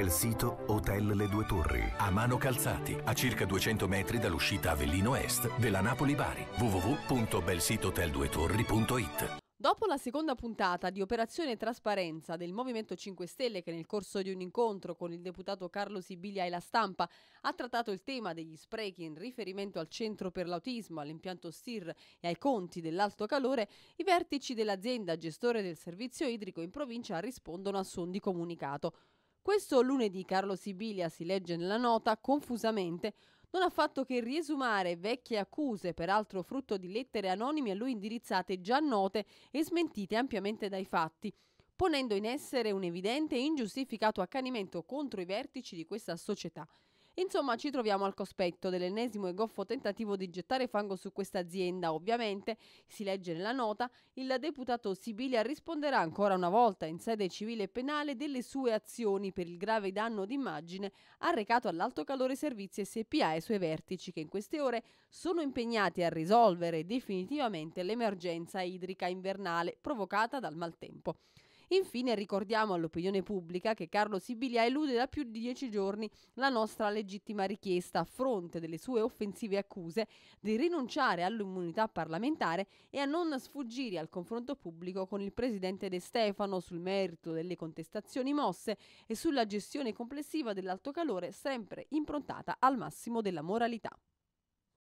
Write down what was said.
bel sito Hotel Le Due Torri, a mano calzati, a circa 200 metri dall'uscita Avellino Est della Napoli-Bari. www.belsitohotelduetorri.it Dopo la seconda puntata di Operazione Trasparenza del Movimento 5 Stelle che nel corso di un incontro con il deputato Carlo Sibilia e la stampa ha trattato il tema degli sprechi in riferimento al centro per l'autismo, all'impianto STIR e ai conti dell'alto calore, i vertici dell'azienda gestore del servizio idrico in provincia rispondono a suon di comunicato. Questo lunedì Carlo Sibilia, si legge nella nota, confusamente non ha fatto che riesumare vecchie accuse, peraltro frutto di lettere anonime a lui indirizzate già note e smentite ampiamente dai fatti, ponendo in essere un evidente e ingiustificato accanimento contro i vertici di questa società. Insomma, ci troviamo al cospetto dell'ennesimo e goffo tentativo di gettare fango su questa azienda. Ovviamente, si legge nella nota, il deputato Sibilia risponderà ancora una volta in sede civile e penale delle sue azioni per il grave danno d'immagine arrecato all'Alto Calore Servizi SPA e ai suoi vertici che in queste ore sono impegnati a risolvere definitivamente l'emergenza idrica invernale provocata dal maltempo. Infine ricordiamo all'opinione pubblica che Carlo Sibilia elude da più di dieci giorni la nostra legittima richiesta a fronte delle sue offensive accuse di rinunciare all'immunità parlamentare e a non sfuggire al confronto pubblico con il presidente De Stefano sul merito delle contestazioni mosse e sulla gestione complessiva dell'alto calore sempre improntata al massimo della moralità.